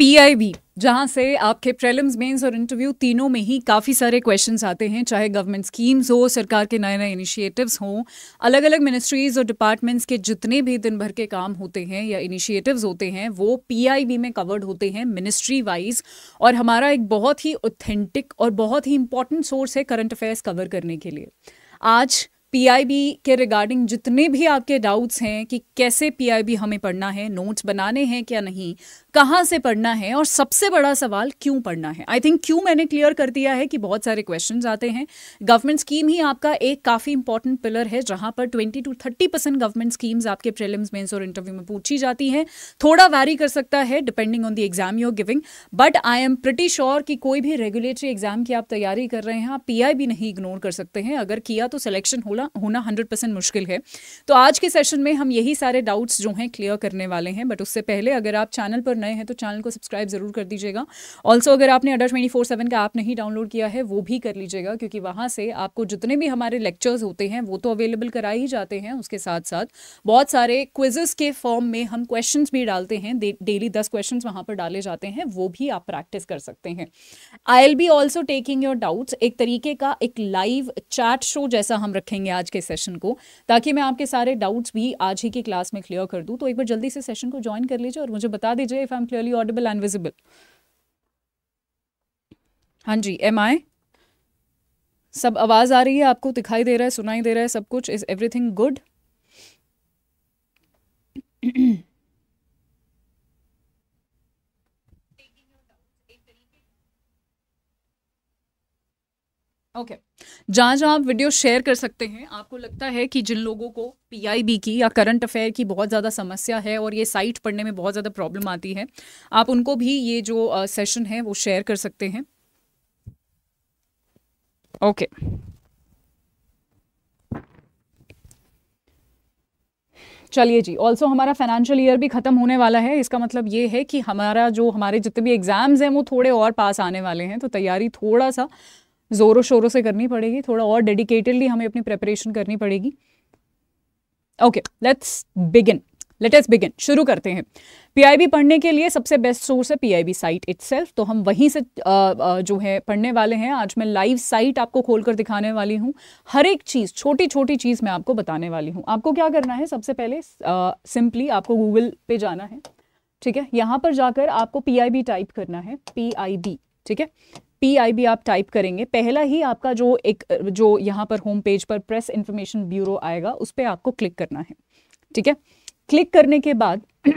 PIB जहां से आपके प्रेलिम्स मेंस और इंटरव्यू तीनों में ही काफ़ी सारे क्वेश्चंस आते हैं चाहे गवर्नमेंट स्कीम्स हो सरकार के नए नए इनिशिएटिव्स हों अलग अलग मिनिस्ट्रीज़ और डिपार्टमेंट्स के जितने भी दिन भर के काम होते हैं या इनिशिएटिव्स होते हैं वो पीआईबी में कवर्ड होते हैं मिनिस्ट्री वाइज और हमारा एक बहुत ही ऑथेंटिक और बहुत ही इंपॉर्टेंट सोर्स है करंट अफेयर्स कवर करने के लिए आज पीआईबी के रिगार्डिंग जितने भी आपके डाउट्स हैं कि कैसे पीआईबी हमें पढ़ना है नोट्स बनाने हैं क्या नहीं कहाँ से पढ़ना है और सबसे बड़ा सवाल क्यों पढ़ना है आई थिंक क्यों मैंने क्लियर कर दिया है कि बहुत सारे क्वेश्चंस आते हैं गवर्नमेंट स्कीम ही आपका एक काफ़ी इंपॉर्टेंट पिलर है जहाँ पर twenty to thirty percent government schemes आपके प्रिलिम्स मेन्स और इंटरव्यू में पूछी जाती हैं थोड़ा वैरी कर सकता है depending on the exam you're giving but I am pretty sure कि कोई भी रेगुलेटरी एग्जाम की आप तैयारी कर रहे हैं आप पी नहीं इग्नोर कर सकते हैं अगर किया तो सिलेक्शन हो होना होना परसेंट मुश्किल है तो आज के सेशन में हम यही सारे डाउट्स जो हैं क्लियर करने वाले हैं बट उससे पहले अगर आप चैनल पर नए हैं तो चैनल को सब्सक्राइब ज़रूर कर दीजिएगा ऑल्सो अगर आपने अडर ट्वेंटी फोर सेवन का ऐप नहीं डाउनलोड किया है वो भी कर लीजिएगा क्योंकि वहाँ से आपको जितने भी हमारे लेक्चर्स होते हैं वो तो अवेलेबल कराए ही जाते हैं उसके साथ साथ बहुत सारे क्विजेस के फॉर्म में हम क्वेश्चन भी डालते हैं डेली दस क्वेश्चन वहाँ पर डाले जाते हैं वो भी आप प्रैक्टिस कर सकते हैं I L B also taking your doubts एक तरीके का एक लाइव चैट शो जैसा हम रखेंगे करेंगे आज के सेशन को ताकि मैं आपके सारे डाउट्स भी आज ही की क्लास में क्लियर कर दूँ तो एक बार जल्दी से सेशन को ज्वाइन कर लीजिए और मुझे बता दीजिए if I am clearly audible and visible हाँ जी एम आई सब आवाज़ आ रही है आपको दिखाई दे रहा है सुनाई दे रहा है सब कुछ इज़ एवरीथिंग गुड Okay. जहाँ जहाँ आप वीडियो शेयर कर सकते हैं आपको लगता है कि जिन लोगों को पीआईबी की या करंट अफेयर की बहुत ज़्यादा समस्या है और ये साइट पढ़ने में बहुत ज़्यादा प्रॉब्लम आती है आप उनको भी ये जो सेशन है वो शेयर कर सकते हैं ओके चलिए जी ऑल्सो हमारा फाइनेंशियल ईयर भी खत्म होने वाला है इसका मतलब ये है कि हमारा जो हमारे जितने भी एग्जाम्स हैं वो थोड़े और पास आने वाले हैं तो तैयारी थोड़ा सा ज़ोरों शोरों से करनी पड़ेगी थोड़ा और डेडिकेटेडली हमें अपनी प्रेपरेशन करनी पड़ेगी okay let's begin latest begin शुरू करते हैं पीआईबी पढ़ने के लिए सबसे बेस्ट सोर्स है पीआईबी साइट इट्सेल्फ तो हम वहीं से जो है पढ़ने वाले हैं आज मैं लाइव साइट आपको खोलकर दिखाने वाली हूँ हर एक चीज़ छोटी छोटी चीज़ मैं आपको बताने वाली हूँ आपको क्या करना है सबसे पहले सिंपली आपको गूगल पे जाना है ठीक है यहाँ पर जाकर आपको पी टाइप करना है पी ठीक है पी आई भी आप टाइप करेंगे पहला ही आपका जो एक जो यहाँ पर होम पेज पर प्रेस इन्फॉर्मेशन ब्यूरो आएगा उस पर आपको क्लिक करना है ठीक है क्लिक करने के बाद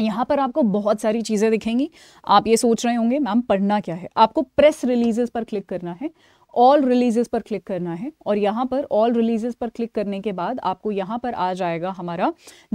यहाँ पर आपको बहुत सारी चीज़ें दिखेंगी आप ये सोच रहे होंगे मैम पढ़ना क्या है आपको प्रेस रिलीजेस पर क्लिक करना है ऑल रिलीजेस पर क्लिक करना है और यहाँ पर ऑल रिलीजेस पर क्लिक करने के बाद आपको यहाँ पर आ जाएगा हमारा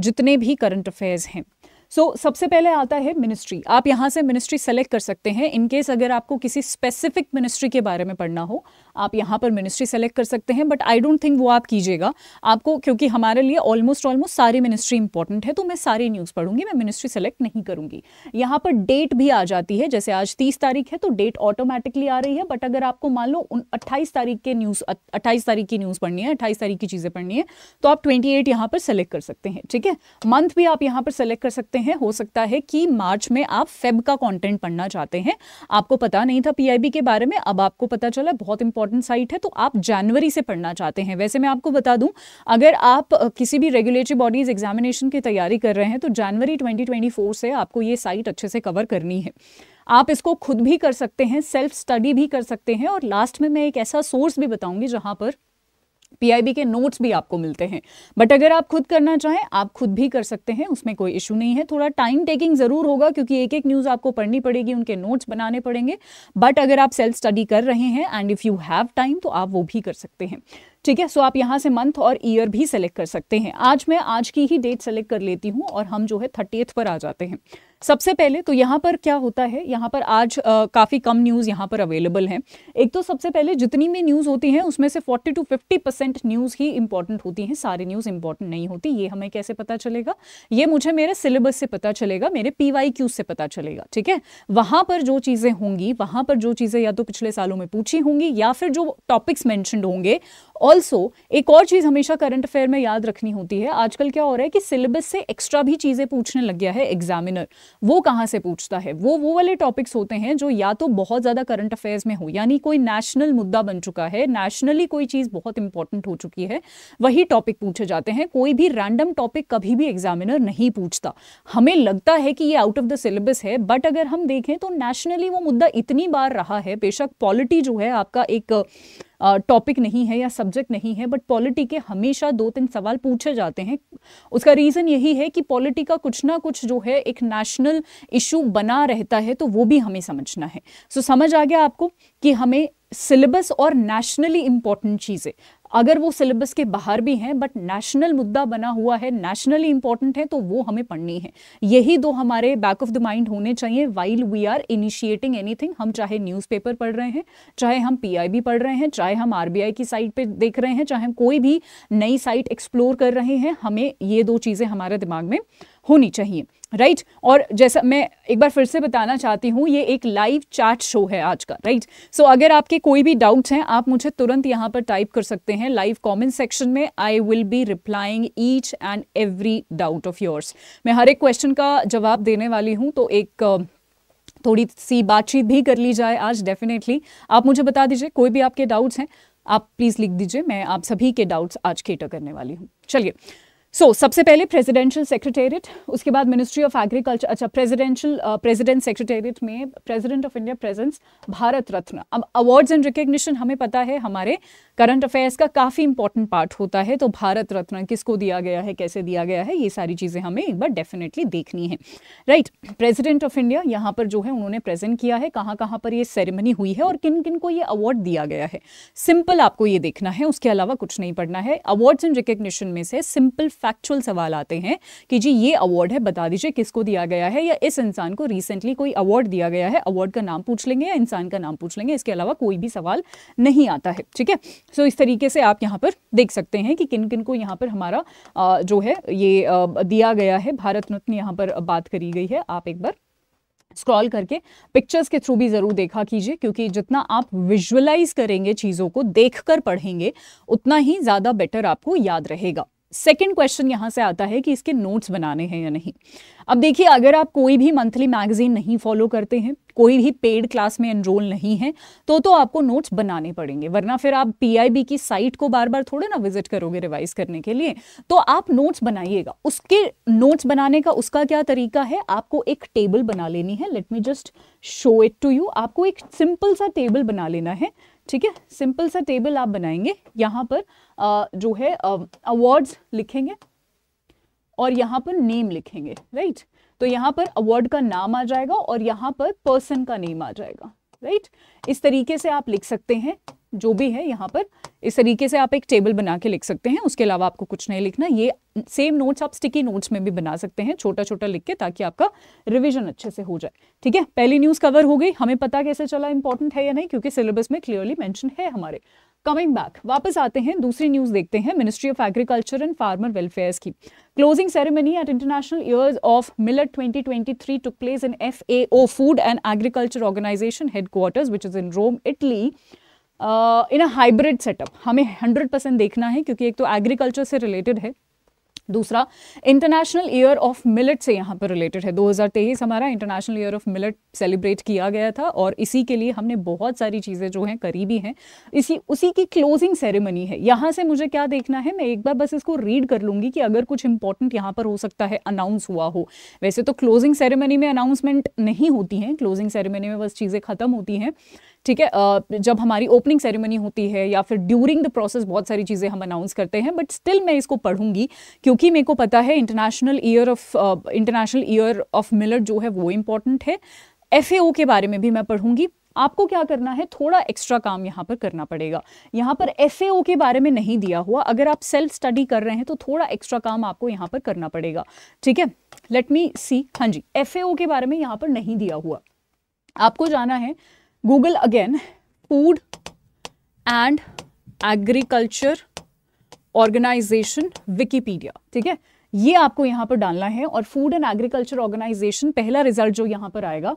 जितने भी करंट अफेयर्स हैं सो so, सबसे पहले आता है मिनिस्ट्री आप यहाँ से मिनिस्ट्री सेलेक्ट कर सकते हैं इनकेस अगर आपको किसी स्पेसिफिक मिनिस्ट्री के बारे में पढ़ना हो आप यहाँ पर मिनिस्ट्री सेलेक्ट कर सकते हैं बट आई डोंट थिंक वो आप कीजिएगा आपको क्योंकि हमारे लिए ऑलमोस्ट ऑलमोस्ट सारी मिनिस्ट्री इंपॉर्टेंट है तो मैं सारी न्यूज़ पढ़ूंगी मैं मिनिस्ट्री सेलेक्ट नहीं करूंगी यहाँ पर डेट भी आ जाती है जैसे आज तीस तारीख है तो डेट ऑटोमेटिकली आ रही है बट अगर आपको मान लो अट्ठाईस तारीख के न्यूज़ अट्ठाईस तारीख की न्यूज़ पढ़नी है अट्ठाईस तारीख की चीज़ें पढ़नी है तो आप ट्वेंटी एट पर सेलेक्ट कर सकते हैं ठीक है मंथ भी आप यहाँ पर सेलेक्ट कर सकते हैं हो सकता है कि मार्च में आप फेब का कॉन्टेंट पढ़ना चाहते हैं आपको पता नहीं था पी के बारे में अब आपको पता चला बहुत इंपॉर्टेंट इंपॉर्टेंट साइट है तो आप जनवरी से पढ़ना चाहते हैं वैसे मैं आपको बता दूं अगर आप किसी भी रेगुलेटरी बॉडीज एग्जामिनेशन की तैयारी कर रहे हैं तो जनवरी 2024 से आपको ये साइट अच्छे से कवर करनी है आप इसको खुद भी कर सकते हैं सेल्फ स्टडी भी कर सकते हैं और लास्ट में मैं एक ऐसा सोर्स भी बताऊंगी जहां पर पीआईबी के नोट्स भी आपको मिलते हैं बट अगर आप खुद करना चाहें आप खुद भी कर सकते हैं उसमें कोई इशू नहीं है थोड़ा टाइम टेकिंग ज़रूर होगा क्योंकि एक एक न्यूज़ आपको पढ़नी पड़ेगी उनके नोट्स बनाने पड़ेंगे बट अगर आप सेल्फ स्टडी कर रहे हैं and if you have time तो आप वो भी कर सकते हैं ठीक है सो आप यहाँ से मंथ और ईयर भी सेलेक्ट कर सकते हैं आज मैं आज की ही डेट सेलेक्ट कर लेती हूँ और हम जो है थर्टीथ पर आ जाते हैं सबसे पहले तो यहाँ पर क्या होता है यहाँ पर आज काफ़ी कम न्यूज़ यहाँ पर अवेलेबल हैं एक तो सबसे पहले जितनी भी न्यूज़ होती हैं उसमें से 40 टू 50 परसेंट न्यूज़ ही इंपॉर्टेंट होती हैं सारी न्यूज़ इंपॉर्टेंट नहीं होती ये हमें कैसे पता चलेगा ये मुझे मेरे सिलेबस से पता चलेगा मेरे पी से पता चलेगा ठीक है वहाँ पर जो चीज़ें होंगी वहाँ पर जो चीज़ें या तो पिछले सालों में पूछी होंगी या फिर जो टॉपिक्स मैंशनड होंगे ऑल्सो एक और चीज़ हमेशा करंट अफेयर में याद रखनी होती है आजकल क्या हो रहा है कि सिलेबस से एक्स्ट्रा भी चीज़ें पूछने लग गया है एग्जामिनर वो कहाँ से पूछता है वो वो वाले टॉपिक्स होते हैं जो या तो बहुत ज़्यादा करंट अफेयर्स में हो यानी कोई नेशनल मुद्दा बन चुका है नेशनली कोई चीज़ बहुत इंपॉर्टेंट हो चुकी है वही टॉपिक पूछे जाते हैं कोई भी रैंडम टॉपिक कभी भी एग्जामिनर नहीं पूछता हमें लगता है कि ये आउट ऑफ द सिलेबस है बट अगर हम देखें तो नेशनली वो मुद्दा इतनी बार रहा है बेशक पॉलिटी जो है आपका एक टॉपिक नहीं है या सब्जेक्ट नहीं है बट पॉलिटी के हमेशा दो तीन सवाल पूछे जाते हैं उसका रीज़न यही है कि पॉलिटी का कुछ ना कुछ जो है एक नेशनल इशू बना रहता है तो वो भी हमें समझना है सो so, समझ आ गया आपको कि हमें सिलेबस और नेशनली इम्पॉर्टेंट चीज़ें अगर वो सिलेबस के बाहर भी हैं बट नेशनल मुद्दा बना हुआ है नेशनली इंपॉर्टेंट है तो वो हमें पढ़नी है यही दो हमारे बैक ऑफ द माइंड होने चाहिए while we are initiating anything हम चाहे न्यूज़पेपर पढ़ रहे हैं चाहे हम पीआईबी पढ़ रहे हैं चाहे हम आरबीआई की साइट पे देख रहे हैं चाहे हम कोई भी नई साइट एक्सप्लोर कर रहे हैं हमें ये दो चीज़ें हमारे दिमाग में होनी चाहिए राइट right? और जैसा मैं एक बार फिर से बताना चाहती हूँ ये एक लाइव चैट शो है आज का राइट right? सो so, अगर आपके कोई भी डाउट्स हैं आप मुझे तुरंत यहाँ पर टाइप कर सकते हैं लाइव कमेंट सेक्शन में I will be replying each and every doubt of yours मैं हर एक क्वेश्चन का जवाब देने वाली हूँ तो एक थोड़ी सी बातचीत भी कर ली जाए आज डेफिनेटली आप मुझे बता दीजिए कोई भी आपके डाउट्स हैं आप प्लीज़ लिख दीजिए मैं आप सभी के डाउट्स आज केटर करने वाली हूँ चलिए सो so, सबसे पहले प्रेसिडेंशियल सेक्रेटेरिएट उसके बाद मिनिस्ट्री ऑफ एग्रीकल्चर अच्छा प्रेसिडेंशियल प्रेसिडेंट सेक्रेटेरिएट में president of India presence Bharat Ratna अब अवार्ड्स एंड रिकग्निशन हमें पता है हमारे करंट अफेयर्स का काफ़ी इंपॉर्टेंट पार्ट होता है तो भारत रत्न किसको दिया गया है कैसे दिया गया है ये सारी चीज़ें हमें एक बार डेफिनेटली देखनी है राइट प्रेजिडेंट ऑफ इंडिया यहाँ पर जो है उन्होंने प्रेजेंट किया है कहाँ कहाँ पर ये सेरेमनी हुई है और किन किन को ये अवार्ड दिया गया है सिंपल आपको ये देखना है उसके अलावा कुछ नहीं पढ़ना है अवार्ड्स एंड रिकग्निशन में से सिंपल फैक्चुअल सवाल आते हैं कि जी ये अवार्ड है बता दीजिए किसको दिया गया है या इस इंसान को रिसेंटली कोई अवार्ड दिया गया है अवार्ड का नाम पूछ लेंगे या इंसान का नाम पूछ लेंगे इसके अलावा कोई भी सवाल नहीं आता है ठीक है सो इस तरीके से आप यहाँ पर देख सकते हैं कि किन किन को यहाँ पर हमारा जो है ये दिया गया है भारत रत्न यहाँ पर बात करी गई है आप एक बार स्क्रॉल करके पिक्चर्स के थ्रू भी ज़रूर देखा कीजिए क्योंकि जितना आप विजुअलाइज करेंगे चीज़ों को देखकर पढ़ेंगे उतना ही ज़्यादा बेटर आपको याद रहेगा सेकेंड क्वेश्चन यहां से आता है कि इसके नोट्स बनाने हैं या नहीं अब देखिए अगर आप कोई भी मंथली मैगजीन नहीं फॉलो करते हैं कोई भी पेड क्लास में एनरोल नहीं है तो तो आपको नोट्स बनाने पड़ेंगे वरना फिर आप पीआईबी की साइट को बार बार थोड़े ना विजिट करोगे रिवाइज करने के लिए तो आप नोट्स बनाइएगा उसके नोट्स बनाने का उसका क्या तरीका है आपको एक टेबल बना लेनी है let me just show it to you आपको एक सिंपल सा टेबल बना लेना है ठीक है सिंपल सा टेबल आप बनाएंगे यहाँ पर आ, जो है अवार्ड्स लिखेंगे और यहाँ पर नेम लिखेंगे राइट तो यहाँ पर अवार्ड का नाम आ जाएगा और यहाँ पर पर्सन का नेम आ जाएगा राइट इस तरीके से आप लिख सकते हैं जो भी है यहाँ पर इस तरीके से आप एक टेबल बना के लिख सकते हैं उसके अलावा आपको कुछ नहीं लिखना ये सेम नोट्स आप स्टिकी नोट्स में भी बना सकते हैं छोटा छोटा लिख के ताकि आपका रिविजन अच्छे से हो जाए ठीक है पहली न्यूज़ कवर हो गई हमें पता कैसे चला इंपॉर्टेंट है या नहीं क्योंकि सिलेबस में क्लियरली मैंशन है हमारे कमिंग बैक वापस आते हैं दूसरी न्यूज देखते हैं ministry of agriculture and farmer welfare की closing ceremony at international years of millet 2023 in F in FAO food and agriculture organization headquarters which is in Rome Italy in a hybrid setup हमें hundred percent देखना है क्योंकि एक तो agriculture से related है दूसरा इंटरनेशनल ईयर ऑफ मिलट से यहाँ पर रिलेटेड है 2023 हमारा international year of millet celebrate किया गया था और इसी के लिए हमने बहुत सारी चीज़ें जो हैं करी भी हैं इसी उसी की क्लोजिंग सेरेमनी है यहाँ से मुझे क्या देखना है मैं एक बार बस इसको रीड कर लूँगी कि अगर कुछ इंपॉर्टेंट यहाँ पर हो सकता है अनाउंस हुआ हो वैसे तो क्लोजिंग सेरेमनी में अनाउंसमेंट नहीं होती हैं क्लोजिंग सेरेमनी में बस चीज़ें खत्म होती हैं ठीक है जब हमारी ओपनिंग सेरेमनी होती है या फिर ड्यूरिंग द प्रोसेस बहुत सारी चीज़ें हम अनाउंस करते हैं बट स्टिल मैं इसको पढ़ूंगी क्योंकि मेरे को पता है international year of international year of millet जो है वो इम्पॉर्टेंट है एफ के बारे में भी मैं पढ़ूंगी आपको क्या करना है थोड़ा एक्स्ट्रा काम यहाँ पर करना पड़ेगा यहाँ पर एफ के बारे में नहीं दिया हुआ अगर आप सेल्फ स्टडी कर रहे हैं तो थोड़ा एक्स्ट्रा काम आपको यहाँ पर करना पड़ेगा ठीक है लेट मी सी हाँ जी एफ के बारे में यहाँ पर नहीं दिया हुआ आपको जाना है Google again food and agriculture organization Wikipedia ठीक है ये आपको यहां पर डालना है और फूड एंड एग्रीकल्चर ऑर्गेनाइजेशन पहला रिजल्ट जो यहां पर आएगा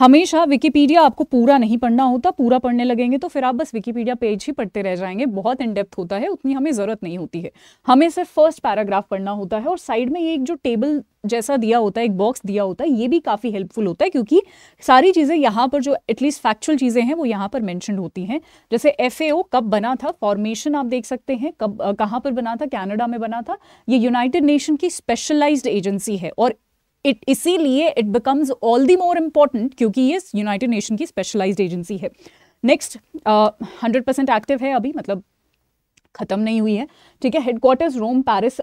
हमेशा विकीपीडिया आपको पूरा नहीं पढ़ना होता पूरा पढ़ने लगेंगे तो फिर आप बस विकीपीडिया पेज ही पढ़ते रह जाएंगे बहुत इनडेप्थ होता है उतनी हमें ज़रूरत नहीं होती है हमें सिर्फ फर्स्ट पैराग्राफ पढ़ना होता है और साइड में ये एक जो टेबल जैसा दिया होता है एक बॉक्स दिया होता है ये भी काफ़ी हेल्पफुल होता है क्योंकि सारी चीज़ें यहाँ पर जो एटलीस्ट फैक्चुअल चीज़ें हैं वो यहाँ पर मैंशन होती हैं जैसे एफ कब बना था फॉर्मेशन आप देख सकते हैं कब कहाँ पर बना था कैनेडा में बना था ये यूनाइटेड नेशन की स्पेशलाइज्ड एजेंसी है और इट इसीलिए it becomes all the more important क्योंकि ये यूनाइटेड नेशन की स्पेशलाइज एजेंसी है नेक्स्ट हंड्रेड परसेंट एक्टिव है अभी मतलब ख़त्म नहीं हुई है ठीक है हेडक्वार्टर्स रोम पैरिस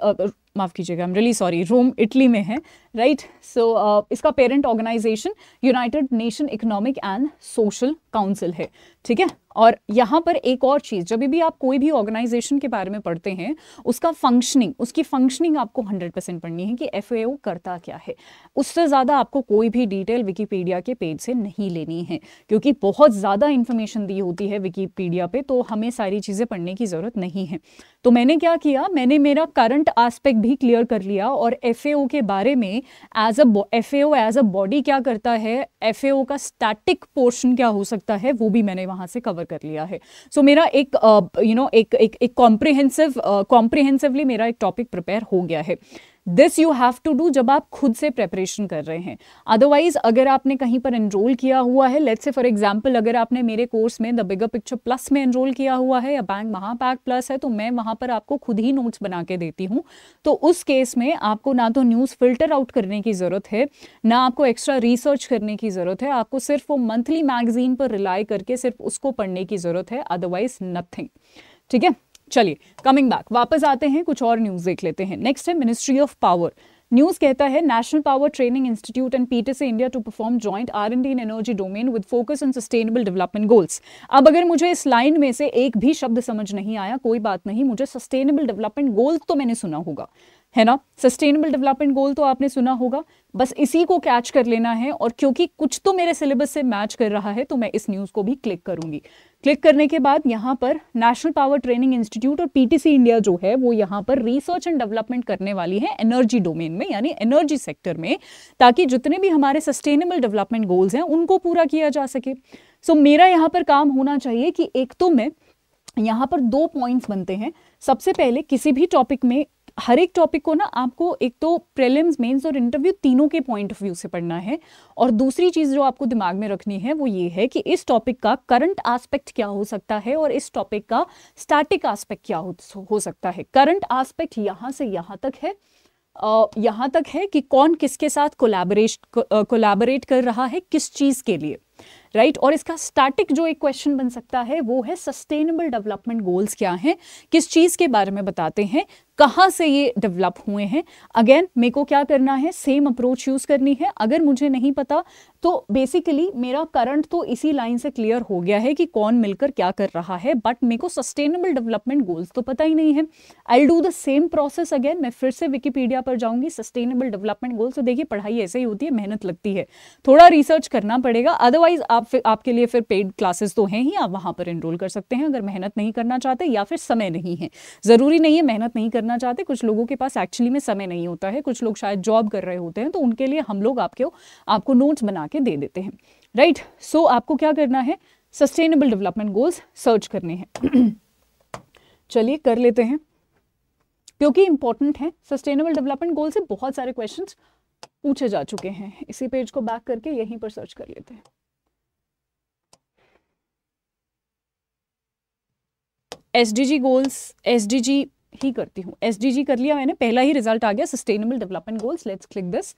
माफ़ कीजिएगा I am really sorry Rome Italy में है right right? So so, uh, इसका parent organization united nation economic and social council है ठीक है और यहाँ पर एक और चीज़ जब भी आप कोई भी ऑर्गेनाइजेशन के बारे में पढ़ते हैं उसका फंक्शनिंग उसकी फंक्शनिंग आपको 100 परसेंट पढ़नी है कि एफ करता क्या है उससे ज़्यादा आपको कोई भी डिटेल विकीपीडिया के पेज से नहीं लेनी है क्योंकि बहुत ज़्यादा इन्फॉर्मेशन दी होती है विकीपीडिया पे तो हमें सारी चीज़ें पढ़ने की ज़रूरत नहीं है तो मैंने क्या किया मैंने मेरा करंट आस्पेक्ट भी क्लियर कर लिया और एफ के बारे में as a F as a body क्या करता है एफ का स्टैटिक पोर्शन क्या हो सकता है वो भी मैंने वहाँ से कवर कवर कर लिया है सो so, मेरा एक you uh, know you know, एक एक कॉम्प्रिहेंसिव कॉम्प्रिहेंसिवली uh, मेरा एक टॉपिक प्रिपेयर हो गया है this you have to do जब आप खुद से प्रेपरेशन कर रहे हैं अदरवाइज अगर आपने कहीं पर एनरोल किया हुआ है लेट्स से फॉर एग्जाम्पल अगर आपने मेरे कोर्स में द बिगर पिक्चर प्लस में एनरोल किया हुआ है या बैंक महापैक प्लस है तो मैं वहां पर आपको खुद ही नोट्स बना के देती हूँ तो उस केस में आपको ना तो न्यूज़ फिल्टर आउट करने की ज़रूरत है ना आपको एक्स्ट्रा रिसर्च करने की ज़रूरत है आपको सिर्फ वो मंथली मैगजीन पर रिलाई करके सिर्फ उसको पढ़ने की ज़रूरत है अदरवाइज नथिंग ठीक है चलिए कमिंग बैक वापस आते हैं कुछ और न्यूज़ देख लेते हैं नेक्स्ट है मिनिस्ट्री ऑफ पावर न्यूज कहता है national power training institute and PTC India to perform joint R and in energy domain with focus on sustainable development goals अब अगर मुझे इस लाइन में से एक भी शब्द समझ नहीं आया कोई बात नहीं मुझे सस्टेनेबल डेवलपमेंट गोल्स तो मैंने सुना होगा है ना सस्टेनेबल डेवलपमेंट गोल तो आपने सुना होगा बस इसी को कैच कर लेना है और क्योंकि कुछ तो मेरे सिलेबस से मैच कर रहा है तो मैं इस न्यूज़ को भी क्लिक करूंगी क्लिक करने के बाद यहाँ पर नेशनल पावर ट्रेनिंग इंस्टीट्यूट और पीटीसी इंडिया जो है वो यहाँ पर रिसर्च एंड डेवलपमेंट करने वाली है एनर्जी डोमेन में यानी एनर्जी सेक्टर में ताकि जितने भी हमारे सस्टेनेबल डेवलपमेंट गोल्स हैं उनको पूरा किया जा सके सो so, मेरा यहाँ पर काम होना चाहिए कि एक तो मैं यहाँ पर दो पॉइंट्स बनते हैं सबसे पहले किसी भी टॉपिक में हर एक टॉपिक को ना आपको एक तो प्रेलिम्स मेंस और इंटरव्यू तीनों के पॉइंट ऑफ व्यू से पढ़ना है और दूसरी चीज़ जो आपको दिमाग में रखनी है वो ये है कि इस टॉपिक का करंट आस्पेक्ट क्या हो सकता है और इस टॉपिक का स्टैटिक आस्पेक्ट क्या हो, हो सकता है करंट आस्पेक्ट यहाँ से यहाँ तक है यहाँ तक है कि कौन किसके साथ कोलैबोरेट कोलैबोरेट कर रहा है किस चीज़ के लिए राइट right? और इसका स्टैटिक जो एक क्वेश्चन बन सकता है वो है सस्टेनेबल डेवलपमेंट गोल्स क्या हैं किस चीज़ के बारे में बताते हैं कहाँ से ये डेवलप हुए हैं अगेन मेरे को क्या करना है सेम अप्रोच यूज़ करनी है अगर मुझे नहीं पता तो बेसिकली मेरा करंट तो इसी लाइन से क्लियर हो गया है कि कौन मिलकर क्या कर रहा है बट मेरे को सस्टेनेबल डेवलपमेंट गोल्स तो पता ही नहीं है I do the same process again मैं फिर से विकीपीडिया पर जाऊंगी सस्टेनेबल डेवलपमेंट गोल्स तो देखिए पढ़ाई ऐसे ही होती है मेहनत लगती है थोड़ा रिसर्च करना पड़ेगा अदरवाइज आप आपके लिए फिर पेड क्लासेस तो हैं ही आप वहाँ पर इनरोल कर सकते हैं अगर मेहनत नहीं करना चाहते या फिर समय नहीं है ज़रूरी नहीं है मेहनत नहीं करना चाहते कुछ लोगों के पास एक्चुअली में समय नहीं होता है कुछ लोग शायद जॉब कर रहे होते हैं तो उनके लिए हम लोग आपके आपको नोट्स बना के दे देते हैं राइट right? सो so, आपको क्या करना है सस्टेनेबल डेवलपमेंट गोल्स सर्च करने हैं चलिए कर लेते हैं क्योंकि इंपॉर्टेंट है सस्टेनेबल डेवलपमेंट गोल से बहुत सारे क्वेश्चन पूछे जा चुके हैं इसी पेज को बैक करके यहीं पर सर्च कर लेते हैं S D G goals S D G ही करती हूँ एस डी जी कर लिया मैंने पहला ही रिजल्ट आ गया sustainable development goals let's click this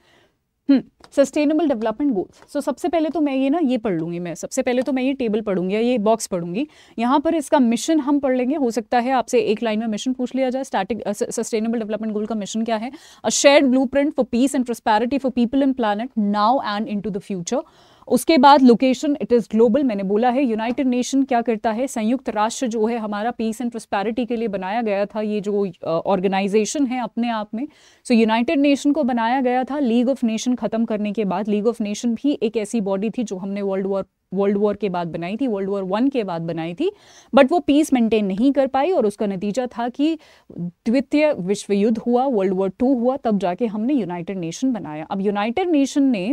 sustainable development goals so सबसे पहले तो मैं ये ना ये पढ़ लूंगी मैं सबसे पहले तो मैं ये टेबल पढ़ूंगी या ये बॉक्स पढ़ूंगी यहाँ पर इसका मिशन हम पढ़ लेंगे हो सकता है आपसे एक लाइन में मिशन पूछ लिया जाए स्टैटिक सस्टेनेबल डेवलपमेंट गोल का मिशन क्या है a share blue for peace and prosperity for people and planet now and in the future उसके बाद लोकेशन इट इज़ ग्लोबल मैंने बोला है यूनाइटेड नेशन क्या करता है संयुक्त राष्ट्र जो है हमारा पीस एंड प्रस्पैरिटी के लिए बनाया गया था ये जो ऑर्गेनाइजेशन है अपने आप में सो यूनाइटेड नेशन को बनाया गया था लीग ऑफ नेशन ख़त्म करने के बाद लीग ऑफ नेशन भी एक ऐसी बॉडी थी जो हमने वर्ल्ड वॉर वर्ल्ड वॉर के बाद बनाई थी वर्ल्ड वॉर वन के बाद बनाई थी बट वो पीस मेंटेन नहीं कर पाई और उसका नतीजा था कि द्वितीय विश्व युद्ध हुआ वर्ल्ड वॉर टू हुआ तब जाके हमने यूनाइटेड नेशन बनाया अब यूनाइटेड नेशन ने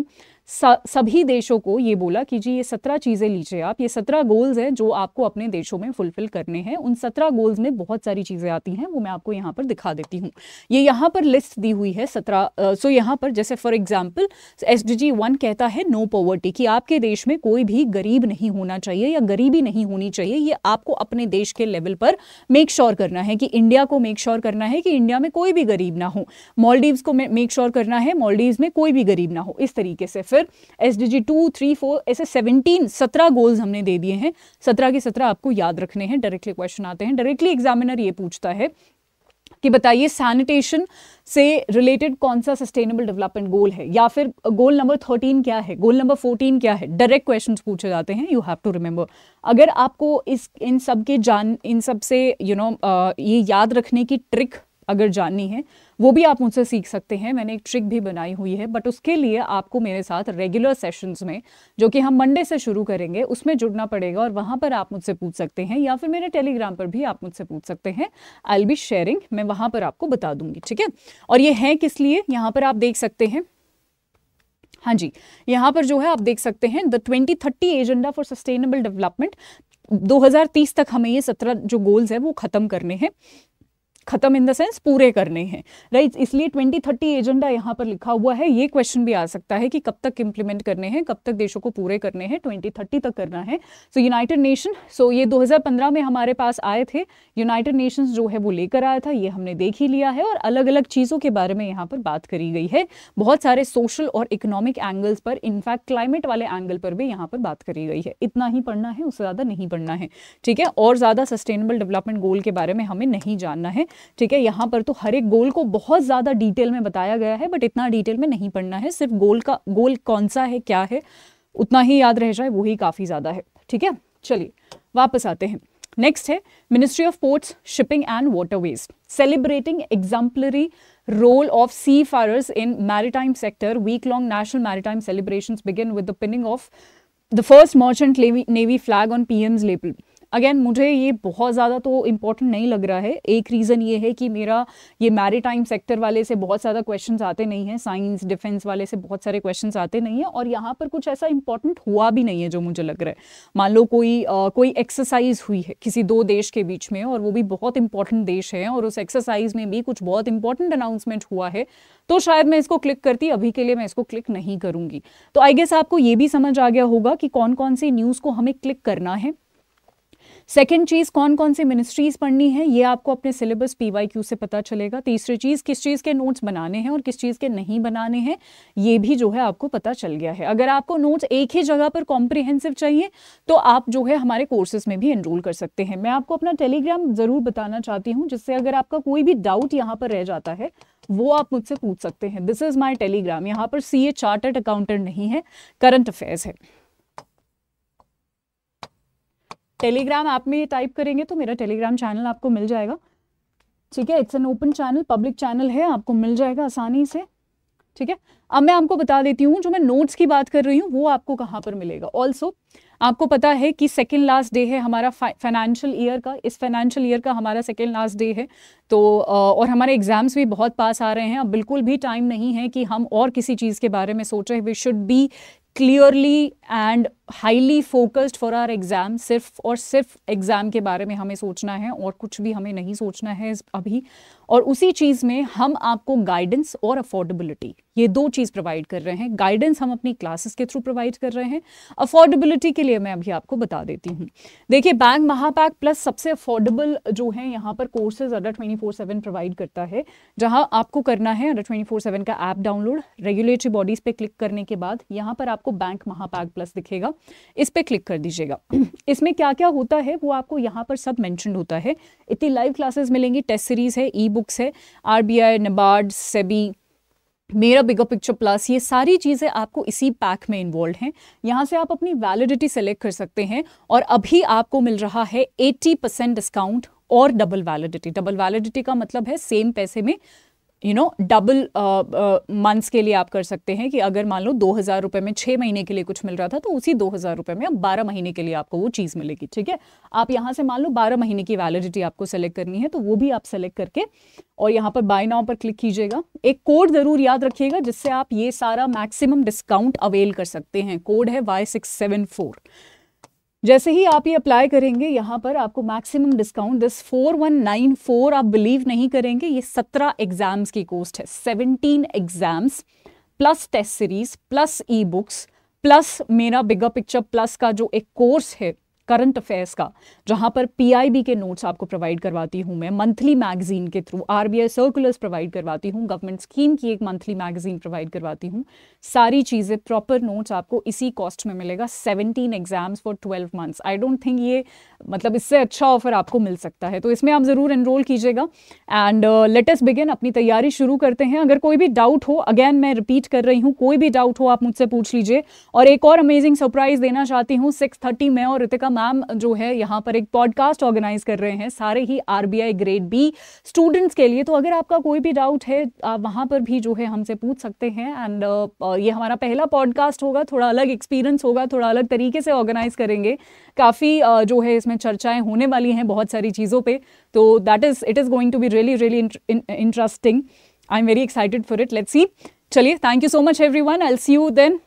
सभी देशों को ये बोला कि जी ये सत्रह चीज़ें लीजिए आप ये सत्रह गोल्स हैं जो आपको अपने देशों में फुलफिल करने हैं उन सत्रह गोल्स में बहुत सारी चीज़ें आती हैं वो मैं आपको यहाँ पर दिखा देती हूँ ये यहाँ पर लिस्ट दी हुई है सत्रह सो यहाँ पर जैसे for example S D one कहता है नो पॉवर्टी कि आपके देश में कोई भी गरीब नहीं होना चाहिए या गरीबी नहीं होनी चाहिए ये आपको अपने देश के लेवल पर मेक श्योर sure करना है कि इंडिया को मेक श्योर sure करना है कि इंडिया में कोई भी गरीब ना हो मॉलडीव्स को मेक श्योर sure करना है मॉलडीव्स में कोई भी गरीब ना हो इस तरीके से फिर लेकर S D G two three four ऐसे सेवनटीन सत्रह गोल्स हमने दे दिए हैं सत्रह के सत्रह आपको याद रखने हैं डायरेक्टली क्वेश्चन आते हैं डायरेक्टली एग्जामिनर ये पूछता है कि बताइए सैनिटेशन से रिलेटेड कौन सा सस्टेनेबल डेवलपमेंट गोल है या फिर गोल नंबर थर्टीन क्या है गोल नंबर फोर्टीन क्या है डायरेक्ट क्वेश्चन पूछे जाते हैं यू हैव टू रिमेंबर अगर आपको इस इन सब के जान इन सब से यू you नो know, ये याद रखने की ट्रिक अगर जाननी है वो भी आप मुझसे सीख सकते हैं मैंने एक ट्रिक भी बनाई हुई है बट उसके लिए आपको मेरे साथ रेगुलर सेशंस में जो कि हम मंडे से शुरू करेंगे उसमें जुड़ना पड़ेगा और वहां पर आप मुझसे पूछ सकते हैं या फिर मेरे टेलीग्राम पर भी आप मुझसे पूछ सकते हैं आई बी शेयरिंग मैं वहाँ पर आपको बता दूंगी ठीक है और ये है किस लिए यहाँ पर आप देख सकते हैं हाँ जी यहाँ पर जो है आप देख सकते हैं the twenty thirty agenda for sustainable development 2030 तक हमें ये सत्रह जो गोल्स है वो ख़त्म करने हैं खत्म इन द सेंस पूरे करने हैं राइट right? इसलिए ट्वेंटी थर्टी एजेंडा यहाँ पर लिखा हुआ है ये क्वेश्चन भी आ सकता है कि कब तक इंप्लीमेंट करने हैं कब तक देशों को पूरे करने हैं ट्वेंटी थर्टी तक करना है सो यूनाइटेड नेशन सो ये 2015 में हमारे पास आए थे यूनाइटेड नेशन जो है वो लेकर आया था ये हमने देख ही लिया है और अलग अलग चीज़ों के बारे में यहाँ पर बात करी गई है बहुत सारे सोशल और इकोनॉमिक एंगल्स पर इनफैक्ट क्लाइमेट वाले एंगल पर भी यहाँ पर बात करी गई है इतना ही पढ़ना है उससे ज़्यादा नहीं पढ़ना है ठीक है और ज़्यादा सस्टेनेबल डेवलपमेंट गोल के बारे में हमें नहीं जानना है ठीक है यहाँ पर तो हर एक गोल को बहुत ज़्यादा डिटेल में बताया गया है बट इतना डिटेल में नहीं पढ़ना है सिर्फ गोल का गोल कौन सा है क्या है उतना ही याद रह जाए वही काफ़ी ज़्यादा है ठीक है चलिए वापस आते हैं नेक्स्ट है ministry of ports shipping and waterways celebrating exemplary role of seafarers in maritime sector week long national maritime celebration begin with the pinning of the first merchant navy flag on PM's lapel again मुझे ये बहुत ज़्यादा तो important नहीं लग रहा है एक रीज़न ये है कि मेरा ये टाइम सेक्टर वाले से बहुत ज़्यादा क्वेश्चन आते नहीं हैं साइंस डिफेंस वाले से बहुत सारे क्वेश्चन आते नहीं हैं और यहाँ पर कुछ ऐसा इंपॉर्टेंट हुआ भी नहीं है जो मुझे लग रहा है मान लो कोई आ, कोई एक्सरसाइज हुई है किसी दो देश के बीच में और वो भी बहुत इंपॉर्टेंट देश है और उस एक्सरसाइज में भी कुछ बहुत इंपॉर्टेंट अनाउंसमेंट हुआ है तो शायद मैं इसको क्लिक करती अभी के लिए मैं इसको क्लिक नहीं करूंगी तो आई गेस आपको ये भी समझ आ गया होगा कि कौन कौन सी न्यूज़ को हमें क्लिक करना है सेकेंड चीज़ कौन कौन सी मिनिस्ट्रीज पढ़नी है ये आपको अपने सिलेबस क्यू से पता चलेगा तीसरी चीज़ किस चीज़ के नोट्स बनाने हैं और किस चीज़ के नहीं बनाने हैं ये भी जो है आपको पता चल गया है अगर आपको नोट्स एक ही जगह पर कॉम्प्रिहेंसिव चाहिए तो आप जो है हमारे कोर्सेज में भी एनरोल कर सकते हैं मैं आपको अपना टेलीग्राम ज़रूर बताना चाहती हूँ जिससे अगर आपका कोई भी डाउट यहाँ पर रह जाता है वो आप मुझसे पूछ सकते हैं दिस इज़ माई टेलीग्राम यहाँ पर सी ए चार्टर्ड अकाउंटेंट नहीं है करंट अफेयर्स है टेलीग्राम ऐप में टाइप करेंगे तो मेरा टेलीग्राम चैनल आपको मिल जाएगा ठीक है it's an open channel public channel है आपको मिल जाएगा आसानी से ठीक है अब मैं आपको बता देती हूँ जो मैं नोट्स की बात कर रही हूँ वो आपको कहाँ पर मिलेगा ऑल्सो आपको पता है कि सेकेंड लास्ट डे है हमारा फाइनेंशियल ईयर का इस फाइनेंशियल ईयर का हमारा सेकेंड लास्ट डे है तो और हमारे एग्जाम्स भी बहुत पास आ रहे हैं अब बिल्कुल भी टाइम नहीं है कि हम और किसी चीज़ के बारे में सोच हैं we should be clearly and highly focused for our exam सिर्फ और सिर्फ एग्ज़ाम के बारे में हमें सोचना है और कुछ भी हमें नहीं सोचना है अभी और उसी चीज़ में हम आपको गाइडेंस और अफोर्डेबिलिटी ये दो चीज़ प्रोवाइड कर रहे हैं गाइडेंस हम अपनी क्लासेस के थ्रू प्रोवाइड कर रहे हैं अफोर्डेबिलिटी के लिए मैं अभी आपको बता देती हूँ देखिए बैंक महापैक प्लस सबसे अफोर्डेबल जो है यहाँ पर courses Adda twenty four seven provide करता है जहाँ आपको करना है अडर ट्वेंटी फोर सेवन का ऐप डाउनलोड रेगुलेटरी बॉडीज़ पे क्लिक करने के बाद यहाँ पर आपको बैंक महापैक प्लस दिखेगा इस पर क्लिक कर दीजिएगा इसमें क्या क्या होता है वो आपको यहाँ पर सब मैंशन होता है इतनी लाइव क्लासेस मिलेंगी टेस्ट सीरीज़ है ई बुक्स है R B I NABARD SEBI मेरा बिगो पिक्चर प्लस ये सारी चीज़ें आपको इसी पैक में इन्वॉल्व हैं यहाँ से आप अपनी वैलिडिटी सेलेक्ट कर सकते हैं और अभी आपको मिल रहा है 80 परसेंट डिस्काउंट और डबल वैलिडिटी डबल वैलिडिटी का मतलब है सेम पैसे में यू नो डबल मंथ्स के लिए आप कर सकते हैं कि अगर मान लो दो हज़ार रुपये में छः महीने के लिए कुछ मिल रहा था तो उसी दो हज़ार रुपये में अब बारह महीने के लिए आपको वो चीज़ मिलेगी ठीक है आप यहाँ से मान लो बारह महीने की वैलिडिटी आपको सेलेक्ट करनी है तो वो भी आप सेलेक्ट करके और यहाँ पर बाय नाउ पर क्लिक कीजिएगा एक कोड ज़रूर याद रखिएगा जिससे आप ये सारा मैक्सिमम डिस्काउंट अवेल कर सकते हैं कोड है वाई सिक्स सेवन फोर जैसे ही आप ये अप्लाई करेंगे यहाँ पर आपको मैक्सिमम डिस्काउंट दिस 4194 आप बिलीव नहीं करेंगे ये 17 एग्जाम्स की कोस्ट है 17 exams plus test series plus e books plus मेरा बिगर पिक्चर प्लस का जो एक कोर्स है करंट अफेयर्स का जहाँ पर पीआईबी के नोट्स आपको प्रोवाइड करवाती हूँ मैं मंथली मैगजीन के थ्रू आरबीआई सर्कुलर्स प्रोवाइड करवाती हूँ गवर्नमेंट स्कीम की एक मंथली मैगजीन प्रोवाइड करवाती हूँ सारी चीज़ें प्रॉपर नोट्स आपको इसी कॉस्ट में मिलेगा seventeen exams for twelve months I don't think ये मतलब इससे अच्छा ऑफर आपको मिल सकता है तो इसमें आप ज़रूर एनरोल कीजिएगा एंड लेटेस्ट बिगिन अपनी तैयारी शुरू करते हैं अगर कोई भी डाउट हो अगेन मैं रिपीट कर रही हूँ कोई भी डाउट हो आप मुझसे पूछ लीजिए और एक और अमेजिंग सरप्राइज देना चाहती हूँ सिक्स थर्टी में और ऋतिका मैम जो है यहाँ पर एक पॉडकास्ट ऑर्गेनाइज कर रहे हैं सारे ही आर ग्रेड बी स्टूडेंट्स के लिए तो अगर आपका कोई भी डाउट है आप वहाँ पर भी जो है हमसे पूछ सकते हैं एंड uh, ये हमारा पहला पॉडकास्ट होगा थोड़ा अलग एक्सपीरियंस होगा थोड़ा अलग तरीके से ऑर्गेनाइज करेंगे काफ़ी uh, जो है इसमें चर्चाएं होने वाली हैं बहुत सारी चीज़ों पर तो that is it is going to be really really interesting I am very excited for it let's see चलिए thank you so much everyone I see you then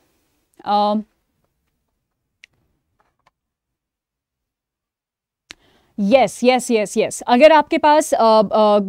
yes yes yes yes अगर आपके पास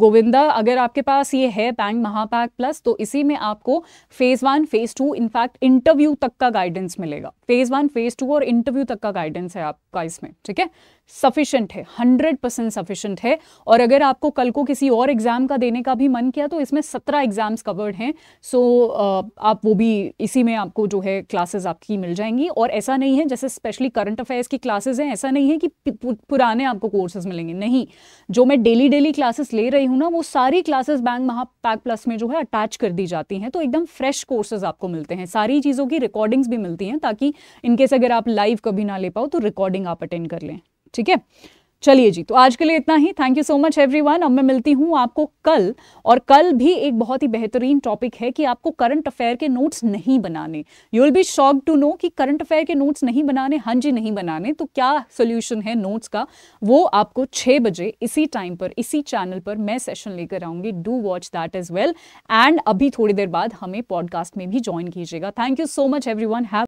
गोविंदा अगर आपके पास ये है bank महापैक plus तो इसी में आपको phase one phase two in fact interview तक का गाइडेंस मिलेगा फेज़ वन फेज़ टू और इंटरव्यू तक का गाइडेंस है आपका इसमें ठीक है सफिशेंट है हंड्रेड परसेंट सफिशेंट है और अगर आपको कल को किसी और एग्ज़ाम का देने का भी मन किया तो इसमें सत्रह एग्ज़ाम्स कवर्ड हैं सो so, आप वो भी इसी में आपको जो है क्लासेस आपकी मिल जाएंगी और ऐसा नहीं है जैसे स्पेशली करंट अफेयर्स की क्लासेज हैं ऐसा नहीं है कि पुराने आपको कोर्सेज मिलेंगे नहीं जो मैं डेली डेली क्लासेस ले रही हूँ ना वो सारी क्लासेस बैंक महापैक प्लस में जो है अटैच कर दी जाती हैं तो एकदम फ्रेश कोर्सेज आपको मिलते हैं सारी चीज़ों की रिकॉर्डिंग्स भी मिलती हैं ताकि इनकेस अगर आप लाइव कभी ना ले पाओ तो रिकॉर्डिंग आप अटेंड कर लें ठीक है चलिए जी तो आज के लिए इतना ही thank you so much everyone अब मैं मिलती हूँ आपको कल और कल भी एक बहुत ही बेहतरीन टॉपिक है कि आपको करंट अफेयर के नोट्स नहीं बनाने you will be shock to know कि करंट अफेयर के नोट्स नहीं बनाने हाँ जी नहीं बनाने तो क्या सोल्यूशन है नोट्स का वो आपको छः बजे इसी टाइम पर इसी चैनल पर मैं सेशन लेकर आऊँगी do watch that is well and अभी थोड़ी देर बाद हमें पॉडकास्ट में भी ज्वाइन कीजिएगा thank you so much every one